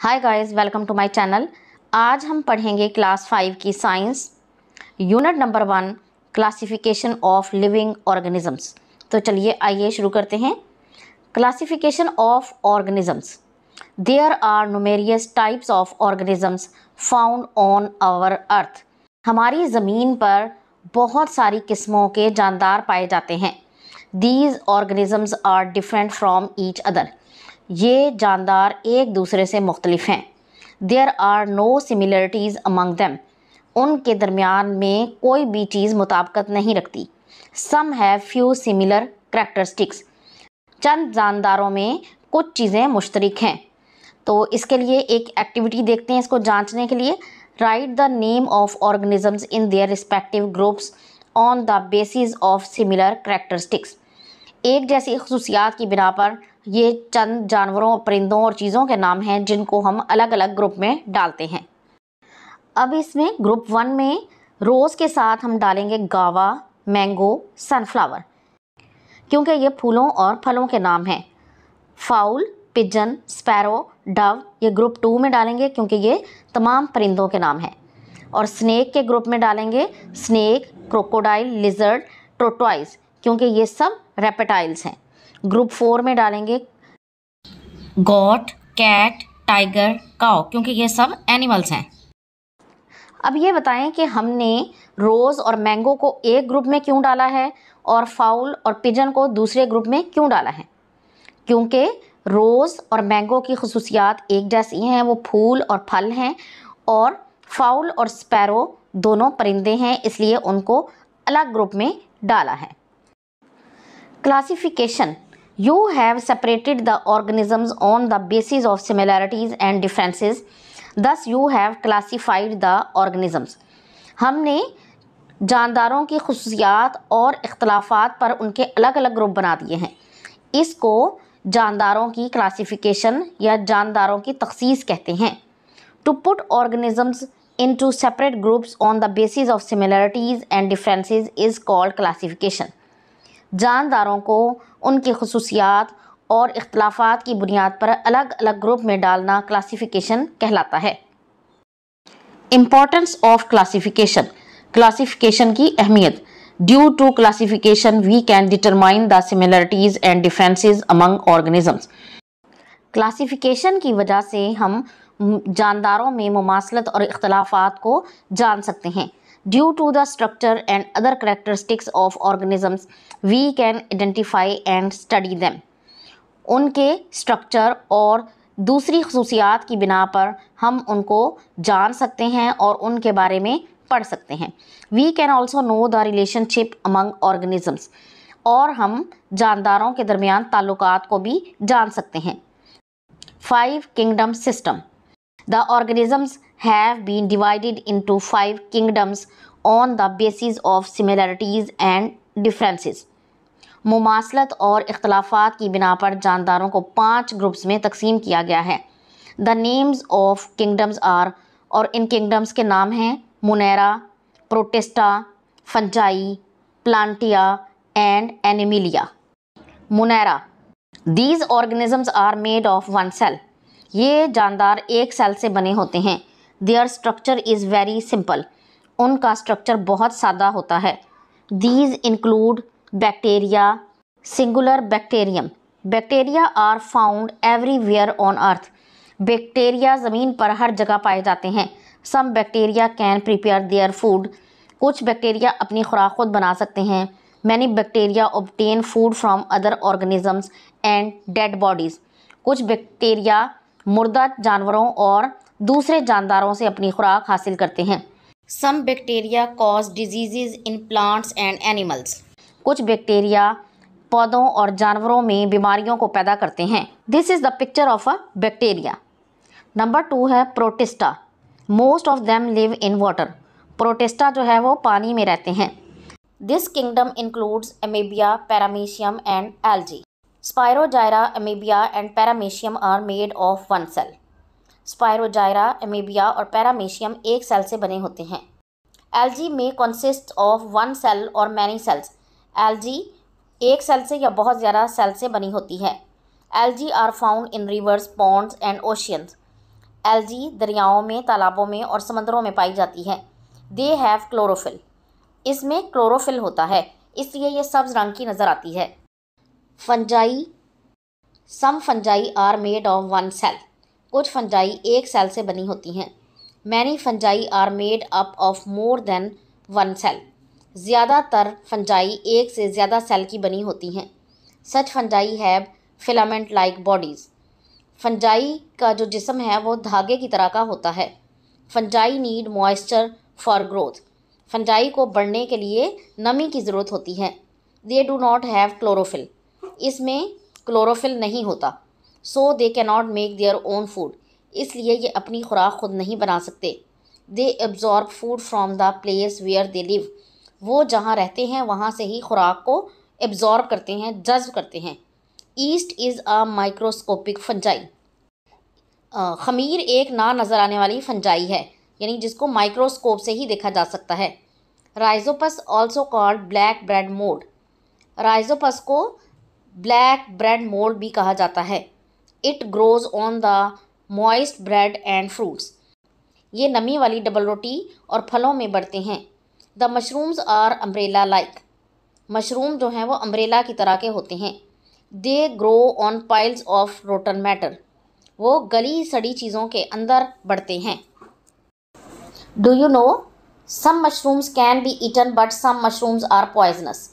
Hi guys welcome to my channel आज हम पढ़ेंगे क्लास फाइव की science unit number one classification of living organisms तो चलिए आइए शुरू करते हैं classification of organisms there are numerous types of organisms found on our earth हमारी ज़मीन पर बहुत सारी किस्मों के जानदार पाए जाते हैं these organisms are different from each other ये जानदार एक दूसरे से मुख्तलिफ हैं there are no similarities among them उनके दरमियान में कोई भी चीज़ मुताबकत नहीं रखती some have few similar characteristics चंद जानदारों में कुछ चीज़ें मुश्तरक हैं तो इसके लिए एक एक्टिविटी देखते हैं इसको जांचने के लिए write the name of organisms in their respective groups on the basis of similar characteristics एक जैसी खसूसियात की बिना पर ये चंद जानवरों परिंदों और चीज़ों के नाम हैं जिनको हम अलग अलग ग्रुप में डालते हैं अब इसमें ग्रुप वन में रोज़ के साथ हम डालेंगे गावा मैंगो सनफ्लावर क्योंकि ये फूलों और फलों के नाम हैं फाउल पिजन स्पैरो डव ये ग्रुप टू में डालेंगे क्योंकि ये तमाम परिंदों के नाम हैं और स्नैक के ग्रुप में डालेंगे स्नैक क्रोकोडाइल लिजर्ड ट्रोटॉइज क्योंकि ये सब रेपेटाइल्स हैं ग्रुप फोर में डालेंगे गॉट कैट टाइगर काओ क्योंकि ये सब एनिमल्स हैं अब ये बताएं कि हमने रोज़ और मैंगो को एक ग्रुप में क्यों डाला है और फाउल और पिजन को दूसरे ग्रुप में क्यों डाला है क्योंकि रोज़ और मैंगो की खसूसियात एक जैसी हैं वो फूल और फल हैं और फाउल और स्पैरो दोनों परिंदे हैं इसलिए उनको अलग ग्रुप में डाला है classification you have separated the organisms on the basis of similarities and differences thus you have classified the organisms हमने जानदारों की खसूसियात और इख्तलाफात पर उनके अलग अलग ग्रुप बना दिए हैं इसको जानदारों की क्लासिफिकेशन या जानदारों की तखसीस कहते हैं to put organisms into separate groups on the base of similarities and differences is called classification जानदारों को उनकी खसूसियात और अख्तलाफात की बुनियाद पर अलग अलग ग्रुप में डालना क्लासिफिकेशन कहलाता है इम्पोर्टेंस ऑफ क्लासिफिकेशन क्लासिफिकेशन की अहमियत due to classification we can determine the similarities and differences among organisms classification की वजह से हम जानदारों में ममासलत और इख्तलाफात को जान सकते हैं due to the structure and other characteristics of organisms we can identify and study them उनके स्ट्रक्चर और दूसरी खसूसियात की बिना पर हम उनको जान सकते हैं और उनके बारे में पढ़ सकते हैं we can also know the relationship among organisms और हम जानदारों के दरमियान ताल्लुक को भी जान सकते हैं five kingdom system the organisms have been divided into five kingdoms on the basis of similarities and differences. मुमासलत और इख्तलाफात की बिना पर जानदारों को पांच ग्रुप्स में तकसीम किया गया है the names of kingdoms are और इन किंगडम्स के नाम हैं Monera Protista Fungi Plantae and Animalia Monera these organisms are made of one cell ये जानदार एक सेल से बने होते हैं their structure is very simple उनका स्ट्रक्चर बहुत सादा होता है these include bacteria singular bacterium bacteria are found everywhere on earth bacteria ज़मीन पर हर जगह पाए जाते हैं some bacteria can prepare their food कुछ बैक्टीरिया अपनी खुराक खुद बना सकते हैं many bacteria obtain food from other organisms and dead bodies कुछ बैक्टीरिया मुर्दा जानवरों और दूसरे जानदारों से अपनी खुराक हासिल करते हैं some bacteria cause diseases in plants and animals कुछ बैक्टीरिया पौधों और जानवरों में बीमारियों को पैदा करते हैं this is the picture of a bacteria number two है Protista most of them live in water Protista जो है वो पानी में रहते हैं this kingdom includes amoeba paramecium and algae spirogyra amoeba and paramecium are made of one cell spirogyra amoeba और paramecium एक सेल से बने होते हैं जी में कंसिस्ट ऑफ वन सेल और मैनी सेल्स जी एक सेल से या बहुत ज़्यादा सेल से बनी होती है जी are found in rivers ponds and oceans जी दरियाओं में तालाबों में और समंदरों में पाई जाती है दे हैव क्लोरोफिल इसमें क्लोरोफिल होता है इसलिए ये सब्ज रंग की नज़र आती है Fungi some fungi are made of one cell कुछ फंजाई एक सेल से बनी होती हैं many fungi are made up of more than one cell ज़्यादातर फंजाई एक से ज़्यादा सेल की बनी होती हैं such fungi have filament like bodies fungi का जो जिसम है वो धागे की तरह का होता है fungi need moisture for growth fungi को बढ़ने के लिए नमी की ज़रूरत होती है they do not have chlorophyll इसमें क्लोरोफिल नहीं होता so they cannot make their own food इसलिए ये अपनी खुराक खुद नहीं बना सकते they absorb food from the place where they live वो जहाँ रहते हैं वहाँ से ही खुराक को एब्ज़ॉर्ब करते हैं जज्ब करते हैं yeast is a microscopic fungi खमीर एक ना नज़र आने वाली फंजाई है यानी जिसको माइक्रोस्कोप से ही देखा जा सकता है rhizopus also called black bread mould rhizopus को ब्लैक ब्रेड मोल्ड भी कहा जाता है it grows on the moist bread and fruits ये नमी वाली डबल रोटी और फलों में बढ़ते हैं the mushrooms are umbrella like mushroom जो हैं वो अम्ब्रेला की तरह के होते हैं they grow on piles of rotten matter वो गली सड़ी चीज़ों के अंदर बढ़ते हैं do you know some mushrooms can be eaten but some mushrooms are poisonous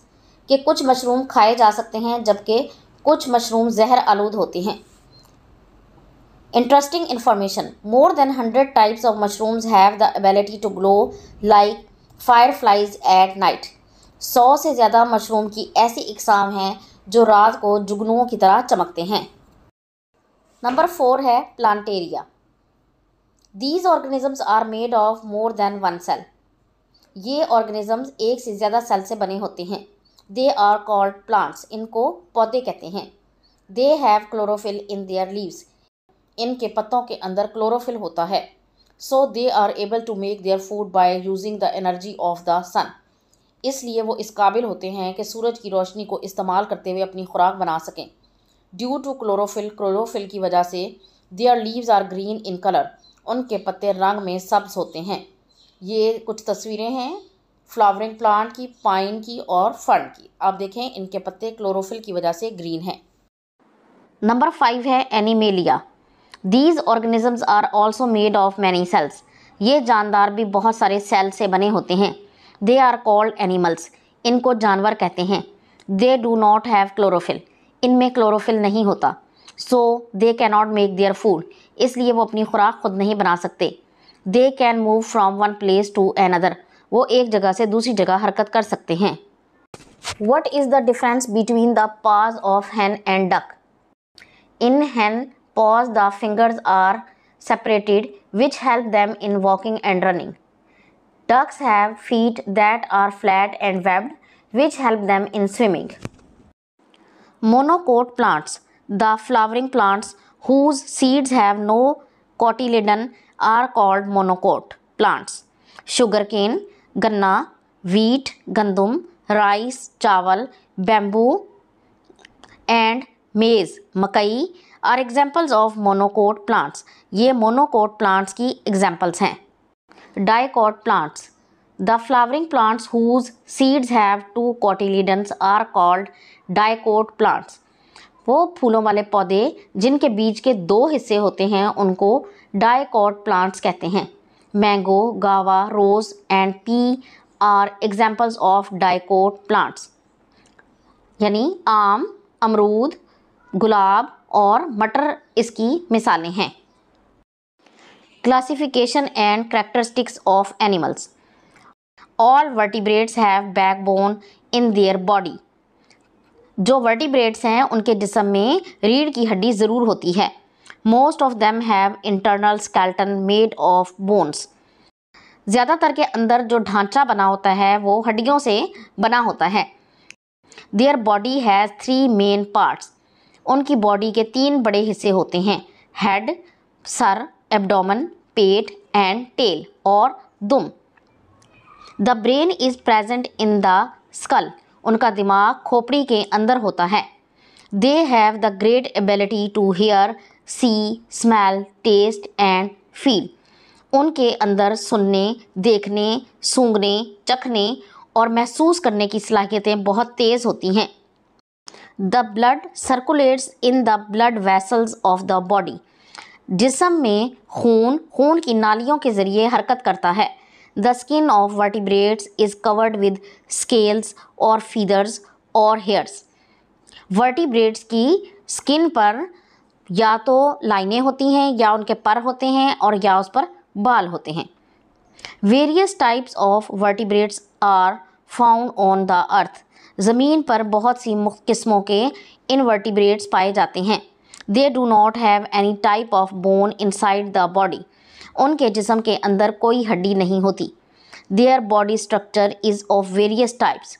कि कुछ मशरूम खाए जा सकते हैं जबकि कुछ मशरूम जहर आलूद होते हैं information more than hundred types of mushrooms have the ability to glow like fireflies at night सौ से ज़्यादा मशरूम की ऐसी इकसाम हैं जो रात को जुगनुओं की तरह चमकते हैं नंबर फोर है Plantae these organisms are made of more than one cell ये ऑर्गेनिजम्स एक से ज़्यादा सेल से बने होते हैं दे आर कॉल्ड प्लांट्स इनको पौधे कहते हैं they have chlorophyll in their leaves इनके पत्तों के अंदर क्लोरोफिल होता है so they are able to make their food by using the energy of the sun इसलिए वो इस काबिल होते हैं कि सूरज की रोशनी को इस्तेमाल करते हुए अपनी खुराक बना सकें ड्यू टू क्लोरोफिल क्लोरोफिल की वजह से their leaves are green in colour उनके पत्ते रंग में सब्ज होते हैं ये कुछ तस्वीरें हैं फ्लावरिंग प्लांट की पाइन की और फर्न की आप देखें इनके पत्ते क्लोरोफिल की वजह से ग्रीन हैं नंबर फाइव है Animalia these organisms are also made of many cells ये जानदार भी बहुत सारे सेल से बने होते हैं दे आर कॉल्ड एनिमल्स इनको जानवर कहते हैं they do not have chlorophyll इनमें क्लोरोफिल नहीं होता so they cannot make their food इसलिए वो अपनी खुराक खुद नहीं बना सकते they can move from one place to another वो एक जगह से दूसरी जगह हरकत कर सकते हैं what is the difference between the paws of hen and duck in hen paws the fingers are separated which help them in walking and running. Ducks have feet that are flat and webbed which help them in swimming. Monocot plants, the flowering plants whose seeds have no cotyledon are called monocot plants. Sugarcane, ganna, wheat, gandum, rice, chawal, bamboo and maize, makai are examples of monocot plants ये monocot plants की examples हैं dicot plants the flowering plants whose seeds have two cotyledons are called dicote plants वो फूलों वाले पौधे जिनके बीज के दो हिस्से होते हैं उनको डाईकोट प्लांट्स कहते हैं mango guava rose and pea are examples of dicot plants यानी आम अमरूद गुलाब और मटर इसकी मिसालें हैं classification and characteristics of animals all vertebrates have backbone in their body जो वर्टिब्रेट्स हैं उनके जिसम में रीढ़ की हड्डी ज़रूर होती है most of them have internal skeleton made of bones ज़्यादातर के अंदर जो ढांचा बना होता है वो हड्डियों से बना होता है their body has three main parts उनकी बॉडी के तीन बड़े हिस्से होते हैं हेड सर एब्डोमन पेट एंड टेल और दुम the brain is present in the skull उनका दिमाग खोपड़ी के अंदर होता है they have the great ability to hear see smell taste and feel उनके अंदर सुनने देखने सूंघने चखने और महसूस करने की सलाहियतें बहुत तेज़ होती हैं the blood circulates in the blood vessels of the body जिसम में खून खून की नालियों के ज़रिए हरकत करता है the skin of vertebrates is covered with scales और फीदर्स और हेयर्स वर्टिब्रेट्स की स्किन पर या तो लाइनें होती हैं या उनके पर होते हैं और या उस पर बाल होते हैं various types of vertebrates are found on the earth ज़मीन पर बहुत सी मुख्त किस्मों के इनवर्टिब्रेट्स पाए जाते हैं they do not have any type of bone inside the body उनके जिसम के अंदर कोई हड्डी नहीं होती their body structure is of various types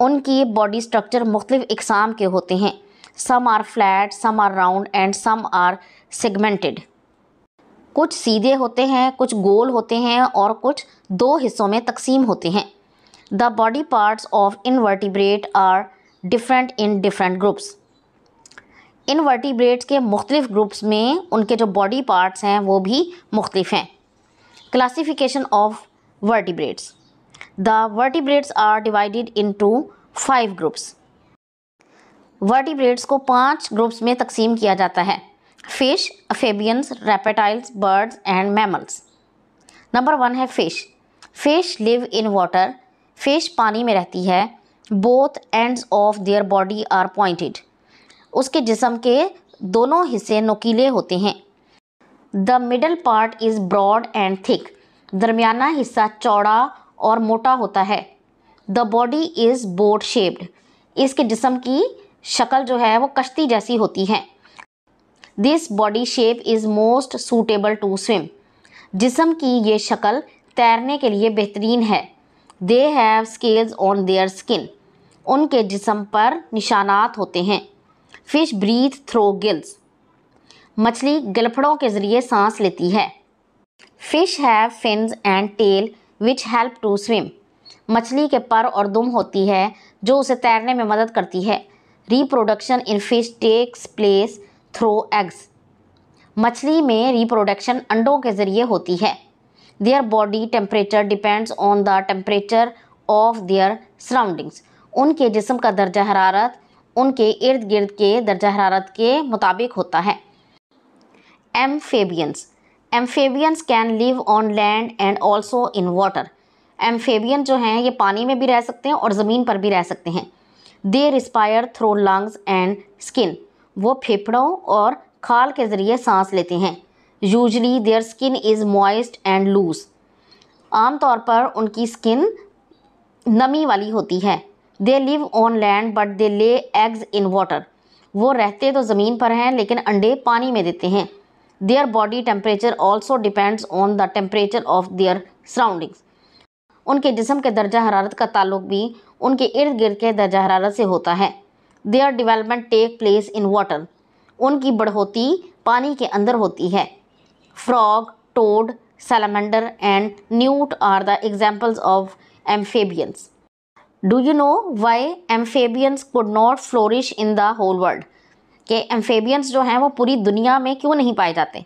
उनकी बॉडी स्ट्रक्चर मुख्तफ इकसाम के होते हैं some are flat some are round and some are segmented कुछ सीधे होते हैं कुछ गोल होते हैं और कुछ दो हिस्सों में तकसीम होते हैं The body parts of invertebrate are different in different groups. Invertebrates के मुख्तलिफ ग्रुप्स में उनके जो बॉडी पार्ट्स हैं वो भी मुख्तलिफ हैं classification of vertebrates the vertebrates are divided to five groups vertebrates को पाँच ग्रुप्स में तकसीम किया जाता है fish amphibians reptiles birds and mammals number one है fish fish live in water fish पानी में रहती है both ends of their body are pointed उसके जिसम के दोनों हिस्से नोकीले होते हैं the middle part is broad and thick दरमियाना हिस्सा चौड़ा और मोटा होता है the body is boat shaped इसके जिसम की शक्ल जो है वो कश्ती जैसी होती है this body shape is most suitable to swim जिसम की ये शक्ल तैरने के लिए बेहतरीन है they have scales on their skin उनके जिसम पर निशानात होते हैं फिश ब्रीथ थ्रो गिल्स मछली गलफड़ों के ज़रिए सांस लेती है fish have fins and tail which help to swim मछली के पर और दुम होती है जो उसे तैरने में मदद करती है reproduction in fish takes place through eggs मछली में रिप्रोडक्शन अंडों के ज़रिए होती है their body temperature depends on the temperature of their surroundings उनके जिसम का दर्जा हरारत उनके इर्द गिर्द के दर्जा हरारत के मुताबिक होता है amphibians amphibians can live on land and also in water amphibian जो हैं ये पानी में भी रह सकते हैं और ज़मीन पर भी रह सकते हैं they respire through lungs and skin वो फेफड़ों और खाल के ज़रिए सांस लेते हैं usually their skin is moist and loose आमतौर पर उनकी स्किन नमी वाली होती है they live on land but they lay eggs in water वो रहते तो ज़मीन पर हैं लेकिन अंडे पानी में देते हैं their body temperature also depends on the temperature of their surroundings उनके जिसम के दर्जा हरारत का ताल्लुक भी उनके इर्द गिर्द के दर्जा हरारत से होता है their development take place in water उनकी बढ़ोती पानी के अंदर होती है frog toad salamander and newt are the examples of amphibians do you know why amphibians could not flourish in the whole world के एम्फेबियंस जो हैं वो पूरी दुनिया में क्यों नहीं पाए जाते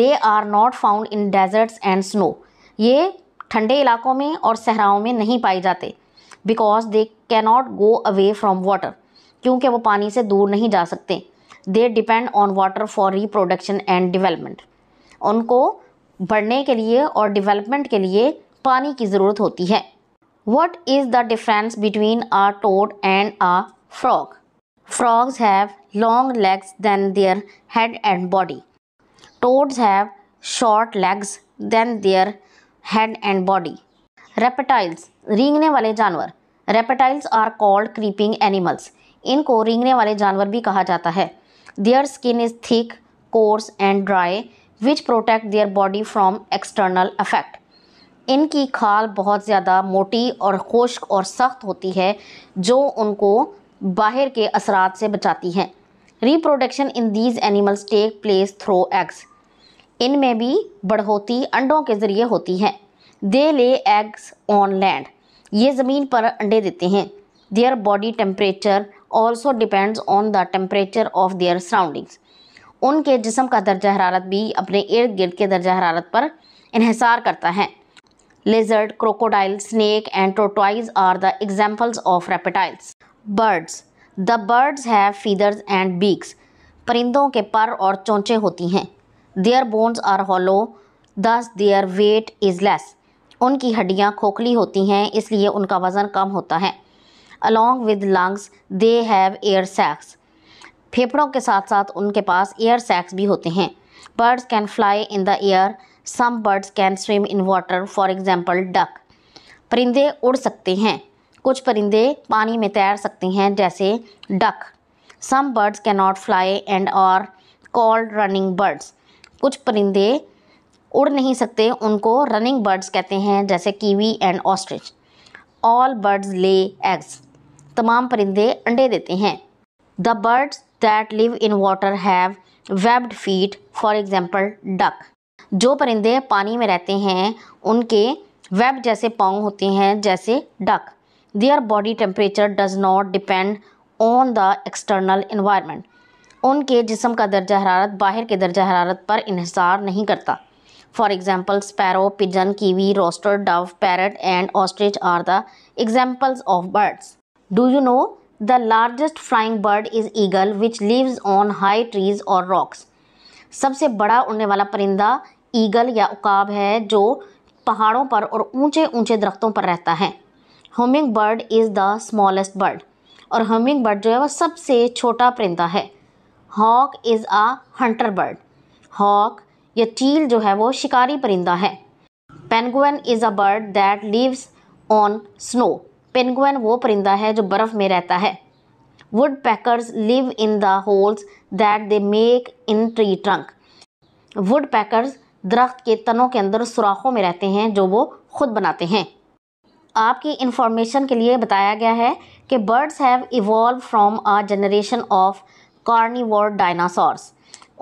they are not found in deserts and snow ये ठंडे इलाकों में और सहराओं में नहीं पाए जाते because they cannot go away from water क्योंकि वो पानी से दूर नहीं जा सकते they depend on water for reproduction and development उनको बढ़ने के लिए और डेवलपमेंट के लिए पानी की ज़रूरत होती है what is the difference between a toad and a frog frogs have long legs than their head and body toads have short legs than their head and body reptiles रींगने वाले जानवर reptiles are called creeping animals इनको रींगने वाले जानवर भी कहा जाता है their skin is thick coarse and dry which protect their body from external affect इनकी खाल बहुत ज़्यादा मोटी और खुश्क और सख्त होती है जो उनको बाहर के असरात से बचाती हैं reproduction in these animals take place through eggs इनमें भी बढ़ोती अंडों के ज़रिए होती हैं दे ले एग्स ऑन लैंड ये ज़मीन पर अंडे देते हैं their body temperature also depends on the temperature of their surroundings उनके जिसम का दर्जा हरारत भी अपने इर्द गिर्द के दर्जा हरारत पर इहसार करता है lizard crocodile snake and tortoise are the examples of reptiles birds the birds have feathers and beaks परिंदों के पर और चोंचे होती हैं their bones are hollow thus their weight is less उनकी हड्डियाँ खोखली होती हैं इसलिए उनका वज़न कम होता है along with lungs they have air sacs फेफड़ों के साथ साथ उनके पास एयर सैक्स भी होते हैं birds can fly in the air some birds can swim in water for example duck परिंदे उड़ सकते हैं कुछ परिंदे पानी में तैर सकते हैं जैसे duck some birds can not fly and are called running birds कुछ परिंदे उड़ नहीं सकते उनको रनिंग बर्ड्स कहते हैं जैसे kiwi and ostrich all birds lay eggs तमाम परिंदे अंडे देते हैं the birds that live in water have webbed feet for example duck जो परिंदे पानी में रहते हैं उनके वेब जैसे पाँव होते हैं जैसे duck their body temperature does not depend on the external environment उनके जिसम का दर्जा हरारत बाहर के दर्जा हरारत पर इंहसार नहीं करता for example sparrow pigeon kiwi rooster dove parrot and ostrich are the examples of birds do you know The largest flying bird is eagle which lives on high trees or rocks. सबसे बड़ा उड़ने वाला परिंदा eagle या उकाब है जो पहाड़ों पर और ऊंचे ऊंचे दरख्तों पर रहता है hummingbird is the smallest bird और हमिंग बर्ड जो है वह सबसे छोटा परिंदा है hawk is a hunter bird hawk या चील जो है वो शिकारी परिंदा है penguin is a bird that lives on snow penguin वो परिंदा है जो बर्फ़ में रहता है woodpeckers live in the holes that they make in tree trunk woodpeckers दरख्त के तनों के अंदर सुराखों में रहते हैं जो वो खुद बनाते हैं आपकी इंफॉर्मेशन के लिए बताया गया है कि birds have evolve from a generation of carnivore dinosaurs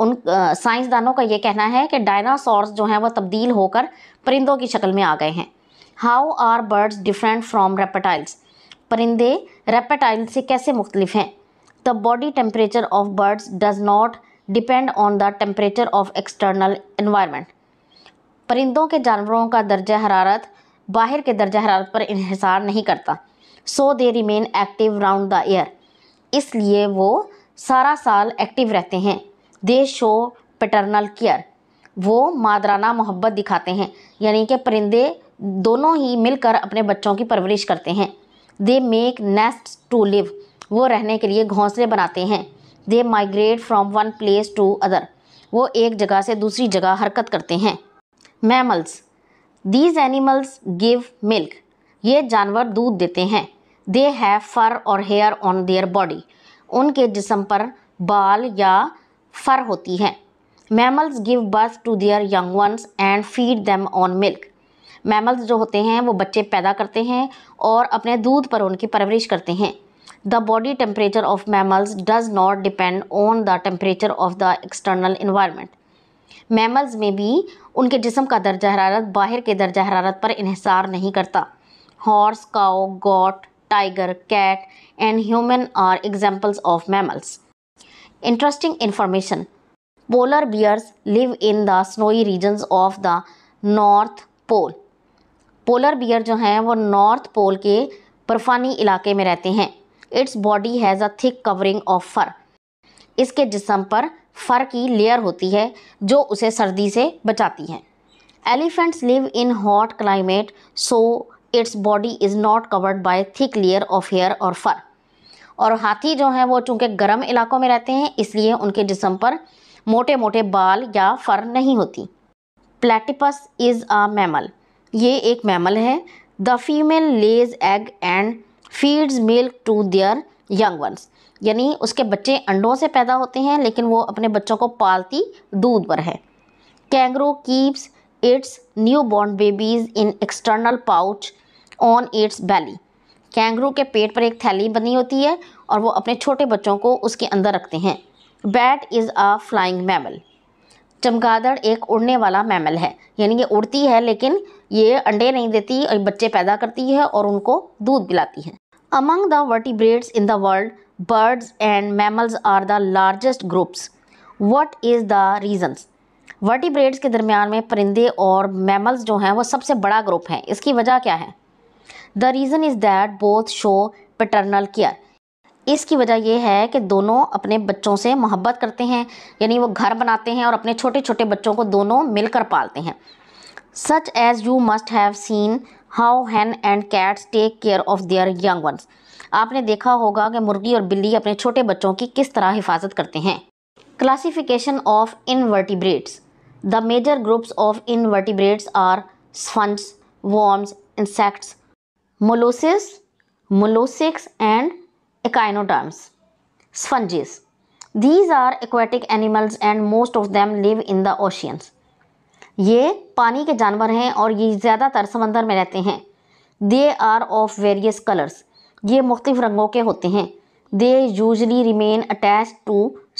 उन साइंसदानों का ये कहना है कि डायनासॉर्स जो हैं वो तब्दील होकर परिंदों की शक्ल में आ गए हैं how are birds different from reptiles परिंदे रेपेटाइल से कैसे मुख्तलिफ हैं the body temperature of birds does not depend on the temperature of external environment परिंदों के जानवरों का दर्जा हरारत बाहर के दर्जा हरारत पर इहसार नहीं करता so they remain active round the year इसलिए वो सारा साल एक्टिव रहते हैं दे शो पेटर्नल केयर वो मादराना मोहब्बत दिखाते हैं यानी कि परिंदे दोनों ही मिलकर अपने बच्चों की परवरिश करते हैं they make nest to live वो रहने के लिए घोंसले बनाते हैं they migrate from one place to other वो एक जगह से दूसरी जगह हरकत करते हैं mammals these animals give milk ये जानवर दूध देते हैं दे हैव फर और हेयर ऑन देयर बॉडी उनके जिसम पर बाल या फर होती है mammals give birth to their young ones and feed them on milk mammals जो होते हैं वो बच्चे पैदा करते हैं और अपने दूध पर उनकी परवरिश करते हैं the body temperature of mammals does not depend on the temperature of the external environment mammals में भी उनके जिसम का दर्जा हरारत बाहर के दर्जा हरारत पर इहसार नहीं करता horse cow goat tiger cat and human are examples of mammals interesting information polar bears live in the snowy region of the north pole polar bear जो हैं वो नॉर्थ पोल के बर्फानी इलाके में रहते हैं its body has a thick covering of fur इसके जिसम पर फर की लेयर होती है जो उसे सर्दी से बचाती है elephants live in hot climate so its body is not covered by thick layer of hair or fur और हाथी जो हैं वो चूँकि गर्म इलाकों में रहते हैं इसलिए उनके जिसम पर मोटे मोटे बाल या फर नहीं होती प्लेटिपस इज़ अ मैमल ये एक मैमल है the female lays egg and feeds milk to their young ones यानी उसके बच्चे अंडों से पैदा होते हैं लेकिन वो अपने बच्चों को पालती दूध पर है kangaroo keeps its new born babies in external pouch on its belly kangaroo के पेट पर एक थैली बनी होती है और वो अपने छोटे बच्चों को उसके अंदर रखते हैं bat is a flying mammal चमगादड़ एक उड़ने वाला मैमल है यानी ये उड़ती है लेकिन ये अंडे नहीं देती और बच्चे पैदा करती है और उनको दूध पिलाती है among the vertebrates in the world birds and mammals are the largest groups what is the reasons vertebrates के दरमियान में परिंदे और मैमल्स जो हैं वो सबसे बड़ा ग्रुप हैं इसकी वजह क्या है the reason is that both show paternal care इसकी वजह यह है कि दोनों अपने बच्चों से मोहब्बत करते हैं यानी वो घर बनाते हैं और अपने छोटे छोटे बच्चों को दोनों मिलकर पालते हैं such as you must have seen how hen and cats take care of their young ones आपने देखा होगा कि मुर्गी और बिल्ली अपने छोटे बच्चों की किस तरह हिफाजत करते हैं classification of invertebrates the major groups of invertebrates are sponge worms insects molluscs molluscs and echinoderms. Sponges. These are aquatic animals and most of them live in the oceans. ये पानी के जानवर हैं और ये ज़्यादातर समंदर में रहते हैं they are of various colours ये मुख्तफ रंगों के होते हैं they usually remain attach to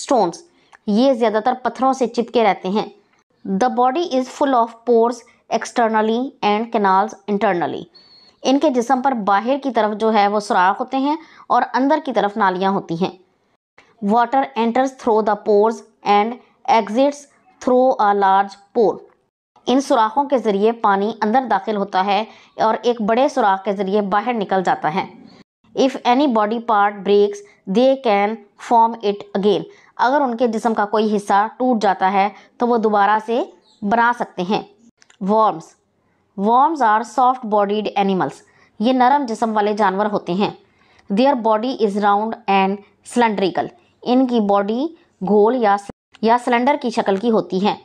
stones ये ज़्यादातर पत्थरों से चिपके रहते हैं the body is full of pores externally and canals internally इनके जिसम पर बाहर की तरफ जो है वो सुराख होते हैं और अंदर की तरफ नालियाँ होती हैं water enters through the pores and exits through a large pore इन सुराखों के ज़रिए पानी अंदर दाखिल होता है और एक बड़े सुराख के ज़रिए बाहर निकल जाता है if any body part breaks they can form it again अगर उनके जिसम का कोई हिस्सा टूट जाता है तो वो दोबारा से बना सकते हैं worms worms are soft bodied animals ये नरम जिसम वाले जानवर होते हैं their body is round and cylindrical इनकी बॉडी गोल या या सिलेंडर की शक्ल की होती है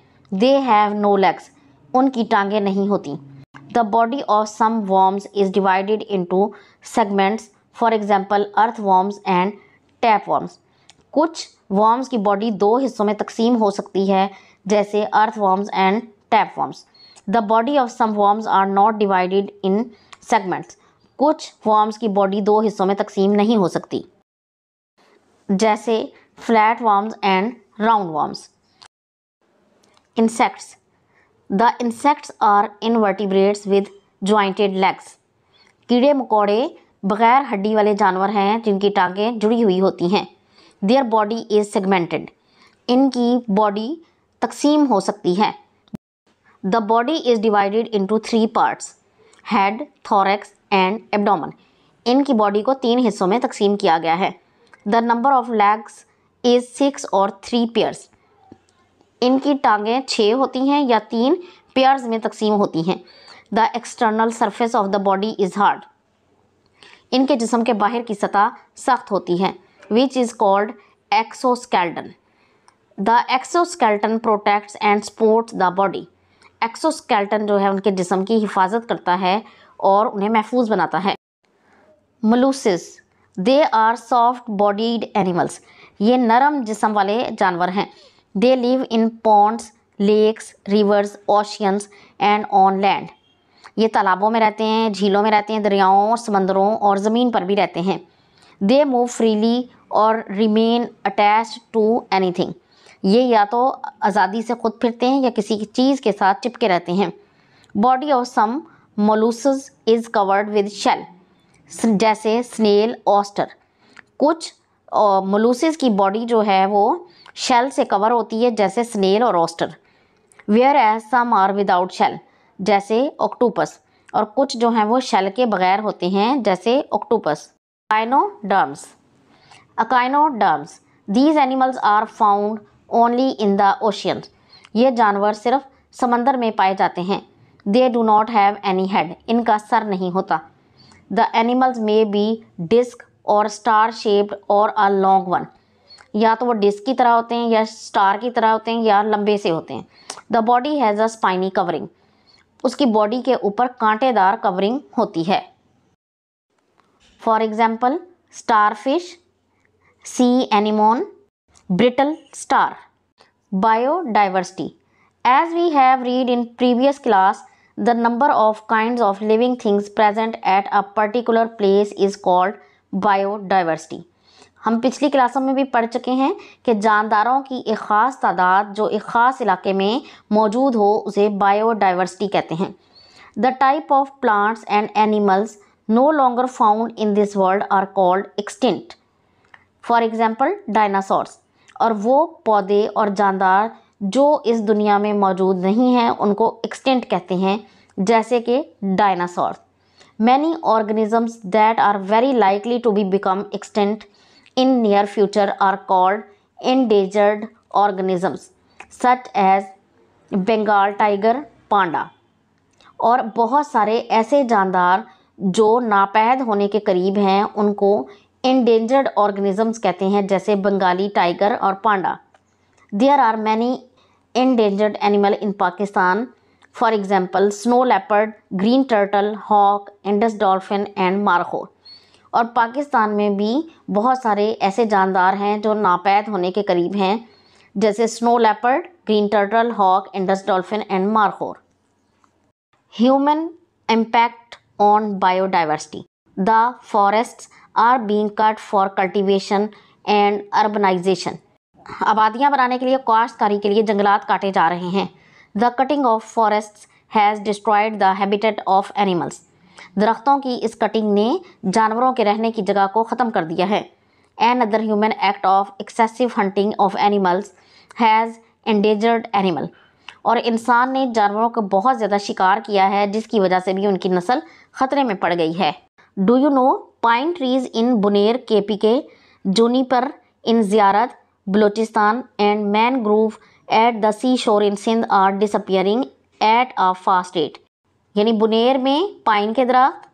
दे हैव नो लेग्स उनकी टांगें नहीं होती the body of some worms is divided into segments for example earth worms and tape worms कुछ वॉर्म्स की बॉडी दो हिस्सों में तकसीम हो सकती है जैसे earth worms and tape worms the body of some worms are not divided in segments कुछ वॉर्म्स की बॉडी दो हिस्सों में तकसीम नहीं हो सकती जैसे flat worms and round worms insects the insects are invertebrates with jointed legs कीड़े मकोड़े बगैर हड्डी वाले जानवर हैं जिनकी टांगें जुड़ी हुई होती हैं देयर बॉडी इज़ सेगमेंटेड इनकी बॉडी तकसीम हो सकती है the body is divided into three parts head thorax and abdomen इनकी बॉडी को तीन हिस्सों में तकसीम किया गया है the number of legs is six or three pairs इनकी टांगें छः होती हैं या तीन पेयर्स में तकसीम होती हैं the external surface of the body is hard इनके जिसम के बाहर की सतह सख्त होती है which is called exoskeleton the exoskeleton protects and supports the body exoskeleton जो है उनके जिसम की हिफाजत करता है और उन्हें महफूज बनाता है molluscs they are soft bodied animals ये नरम जिसम वाले जानवर हैं they live in ponds lakes rivers oceans and on land ये तालाबों में रहते हैं झीलों में रहते हैं दरियाओं समंदरों और ज़मीन पर भी रहते हैं they move freely or remain attach to anything ये या तो आज़ादी से खुद फिरते हैं या किसी चीज़ के साथ चिपके रहते हैं body of some molluscs is covered with shell जैसे स्नेल ऑस्टर कुछ मोलूस की बॉडी जो है वो शेल से कवर होती है जैसे स्नेल और oyster whereas some are without shell जैसे ऑक्टोपस और कुछ जो हैं वो शेल के बगैर होते हैं जैसे ऑक्टोपस अकाइनोडर्म्स अकाइनोडर्म्स these animals are found only in the ocean ये जानवर सिर्फ समंदर में पाए जाते हैं they do not have any head इनका सर नहीं होता the animals may be disc or star shaped or a long one या तो वो डिस्क की तरह होते हैं या स्टार की तरह होते हैं या लंबे से होते हैं the body has a spiny covering उसकी बॉडी के ऊपर कांटेदार कवरिंग होती है for example star fish sea anemone brittle star. Biodiversity. As we have read in previous class, the number of kinds of living things present at a particular place is called biodiversity. हम पिछली क्लासों में भी पढ़ चुके हैं कि जानदारों की एक ख़ास तादाद जो एक ख़ास इलाके में मौजूद हो उसे बायोडाइवर्सिटी कहते हैं the type of plants and animals no longer found in this world are called extinct for example dinosaurs और वो पौधे और जानदार जो इस दुनिया में मौजूद नहीं हैं उनको एक्सटेंट कहते हैं जैसे कि dinosaur many organisms that are very likely to be become extinct in near future are called endangered organisms such as Bengal tiger panda और बहुत सारे ऐसे जानदार जो नापैद होने के करीब हैं उनको इंडेंजर्ड ऑर्गेनिजम्स कहते हैं जैसे बंगाली टाइगर और panda there are many endangered animal in Pakistan for example snow leopard green turtle hawk Indus dolphin and markhor और पाकिस्तान में भी बहुत सारे ऐसे जानदार हैं जो नापैद होने के करीब हैं जैसे snow leopard green turtle hawk Indus dolphin and markhor human impact on biodiversity the forest are being cut for cultivation and urbanisation आबादियाँ बनाने के लिए काश्तकारी के लिए जंगलात काटे जा रहे हैं the cutting of forest has destroyed the habitat of animals दरख्तों की इस कटिंग ने जानवरों के रहने की जगह को ख़त्म कर दिया है another human act of excessive hunting of animals has endangered animal और इंसान ने जानवरों को बहुत ज़्यादा शिकार किया है जिसकी वजह से भी उनकी नस्ल ख़तरे में पड़ गई है do you know pine trees in Buner के juniper in Ziarat Balochistan and mangrove at the sea shore in Sindh are disappearing at a fast rate यानी बुनेर में पाइन के दरख्त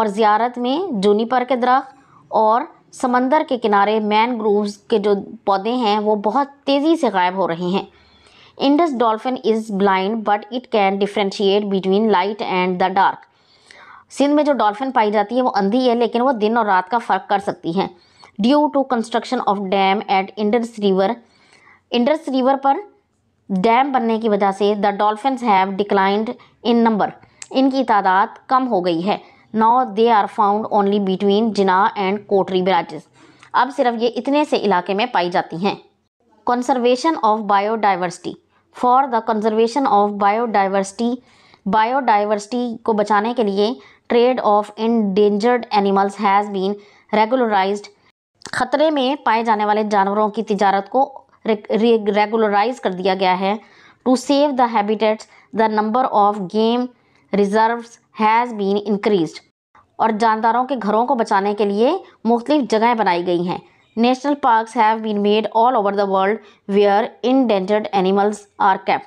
और ज़ियारत में जूनीपर के दरख्त और समंदर के किनारे मैनग्रोव्स के जो पौधे हैं वो बहुत तेज़ी से गायब हो रहे हैं Indus dolphin is blind but it can differentiate between light and the dark Sindh में जो डॉल्फिन पाई जाती है वो अंधी है लेकिन वो दिन और रात का फर्क कर सकती है due to construction of dam at Indus river Indus river पर डैम बनने की वजह से the dolphin have declined in number इनकी तादाद कम हो गई है now they are found only between Jinnah and Kotri barrages अब सिर्फ ये इतने से इलाके में पाई जाती हैं conservation of biodiversity for the conservation of biodiversity biodiversity को बचाने के लिए trade of endangered animals has been regularise खतरे में पाए जाने वाले जानवरों की तजारत को रेगुलराइज कर दिया गया है to save the habitats the number of game reserve has been increase और जानदारों के घरों को बचाने के लिए मुख्तफ जगहें बनाई गई हैं national park have been made all over the world where endangered animals are kept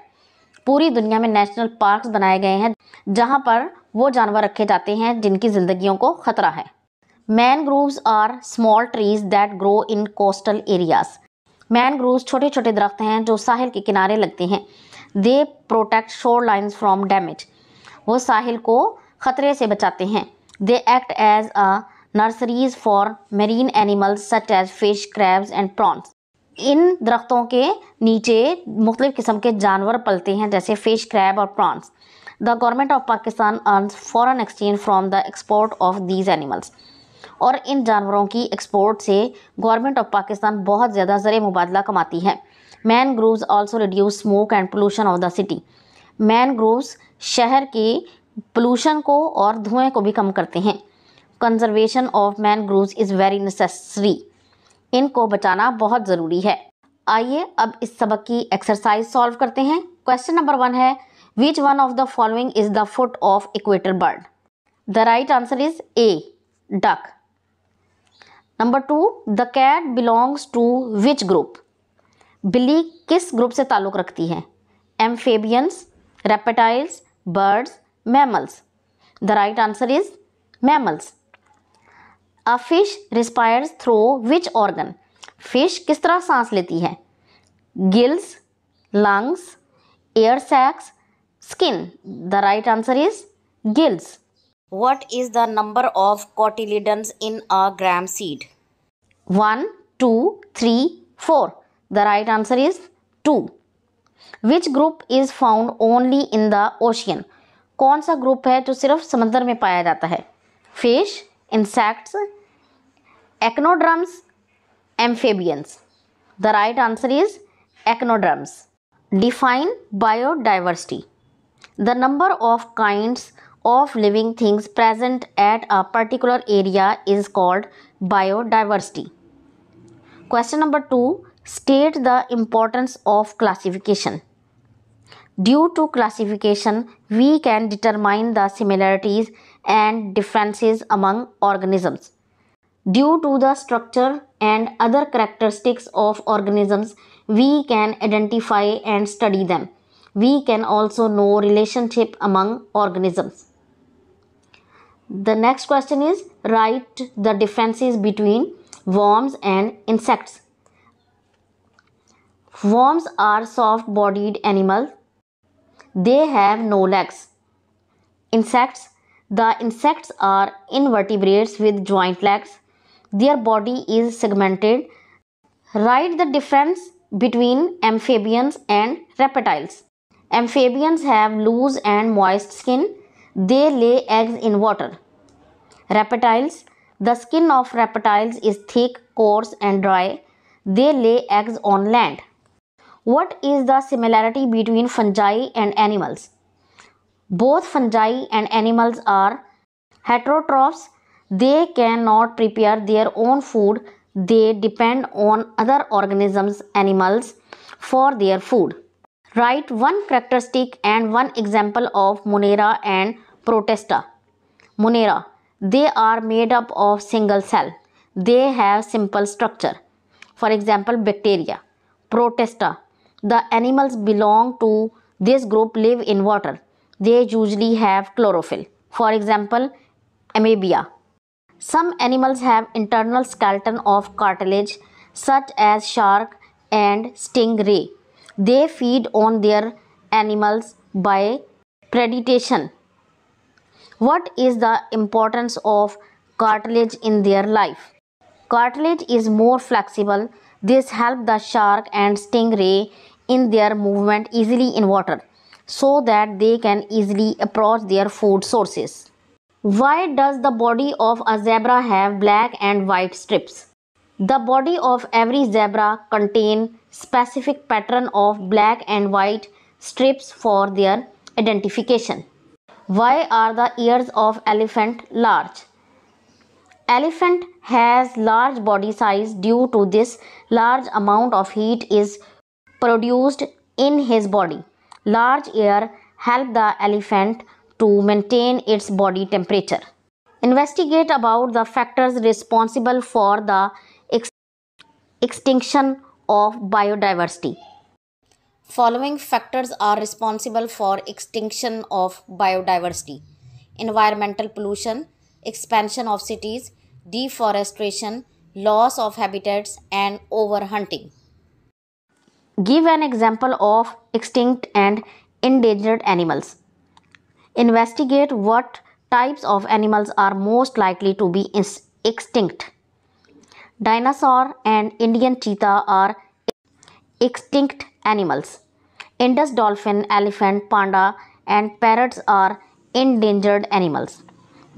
पूरी दुनिया में नेशनल पार्क बनाए गए हैं जहाँ पर वो जानवर रखे जाते हैं जिनकी जिंदगियों को खतरा है mangroves are small trees that grow in coastal areas mangroves छोटे छोटे दरख्त हैं जो साहिल के किनारे लगते हैं they protect shorelines from damage वो साहिल को ख़तरे से बचाते हैं they act as a nurseries for marine animals such as fish crabs and prawns इन दरख्तों के नीचे मुख्तलिफ़ किस्म के जानवर पलते हैं जैसे फिश क्रैब और prawns the government of Pakistan earn foreign exchange from the export of these animals और इन जानवरों की एक्सपोर्ट से गवर्नमेंट ऑफ पाकिस्तान बहुत ज़्यादा ज़र मुबादला कमाती है mangroves also reduce smoke and pollution of the city mangroves शहर के पोलूशन को और धुएँ को भी कम करते हैं conservation of mangroves is very necessary इनको बचाना बहुत ज़रूरी है आइए अब इस सबक की एक्सरसाइज सॉल्व करते हैं क्वेश्चन नंबर वन है Which one of the following is the foot of equator bird? The right answer is A. Duck. Number two the cat belongs to which group बिल्ली किस ग्रुप से ताल्लुक़ रखती है amphibians reptiles birds mammals the right answer is mammals a fish respires through which organ fish किस तरह सांस लेती है gills lungs air sacs skin. The right answer is gills. What is the number of cotyledons in a gram seed? 1, 2, 3, 4. The right answer is 2. Which group is found only in the ocean? कौन सा group है जो सिर्फ समंदर में पाया जाता है fish insects echinoderms amphibians the right answer is echinoderms define biodiversity The number of kinds of living things present at a particular area is called biodiversity. Question number 2 State the importance of classification. Due to classification, we can determine the similarities and differences among organisms. Due to the structure and other characteristics of organisms, we can identify and study them we can also know relationship among organisms. The next question is write the differences between worms and insects. Worms are soft bodied animals. They have no legs. Insects. The insects are invertebrates with joint legs. Their body is segmented. Write the difference between amphibians and reptiles. Amphibians have loose and moist skin. They lay eggs in water. Reptiles. The skin of reptiles is thick, coarse and dry. They lay eggs on land. What is the similarity between fungi and animals? Both fungi and animals are heterotrophs. They cannot prepare their own food. They depend on other organisms, animals, for their food. Write one characteristic and one example of Monera and Protista. Monera. They are made up of single cell. They have simple structure. For example, bacteria. Protista. The animals belong to this group live in water. They usually have chlorophyll. For example, amoeba. Some animals have internal skeleton of cartilage such as shark and stingray. They feed on their animals by predation. What is the importance of cartilage in their life? Cartilage is more flexible. This helps the shark and stingray in their movement easily in water so that they can easily approach their food sources. Why does the body of a zebra have black and white strips? The body of every zebra contain specific pattern of black and white strips for their identification. Why are the ears of elephant large? Elephant has large body size due to this large amount of heat is produced in his body. Large ear help the elephant to maintain its body temperature. Investigate about the factors responsible for the extinction of biodiversity. Following factors are responsible for extinction of biodiversity. Environmental pollution, expansion of cities, deforestation, loss of habitats and overhunting. Give an example of extinct and endangered animals. Investigate what types of animals are most likely to be extinct. Dinosaur and Indian cheetah are extinct animals Indus dolphin elephant panda and parrots are endangered animals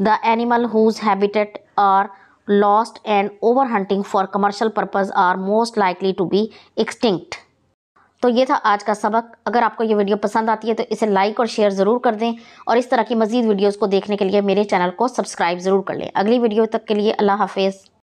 the animal whose habitat are lost and over hunting for commercial purpose are most likely to be extinct तो ये था आज का सबक अगर आपको ये video पसंद आती है तो इसे लाइक और शेयर ज़रूर कर दें और इस तरह की मज़ीद वीडियोज़ को देखने के लिए मेरे चैनल को सब्सक्राइब ज़रूर कर लें अगली वीडियो तक के लिए अल्लाह हाफिज़